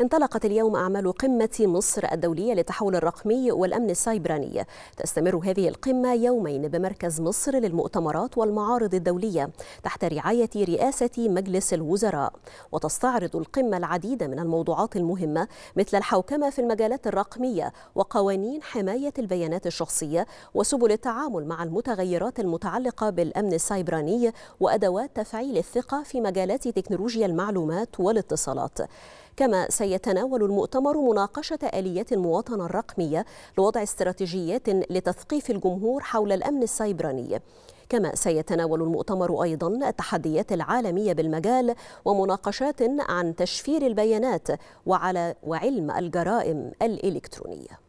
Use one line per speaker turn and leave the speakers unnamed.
انطلقت اليوم أعمال قمة مصر الدولية للتحول الرقمي والأمن السايبراني تستمر هذه القمة يومين بمركز مصر للمؤتمرات والمعارض الدولية تحت رعاية رئاسة مجلس الوزراء وتستعرض القمة العديد من الموضوعات المهمة مثل الحوكمة في المجالات الرقمية وقوانين حماية البيانات الشخصية وسبل التعامل مع المتغيرات المتعلقة بالأمن السايبراني وأدوات تفعيل الثقة في مجالات تكنولوجيا المعلومات والاتصالات كما سيتناول المؤتمر مناقشة آليات المواطنة الرقمية لوضع استراتيجيات لتثقيف الجمهور حول الأمن السيبراني كما سيتناول المؤتمر أيضا التحديات العالمية بالمجال ومناقشات عن تشفير البيانات وعلى وعلم الجرائم الإلكترونية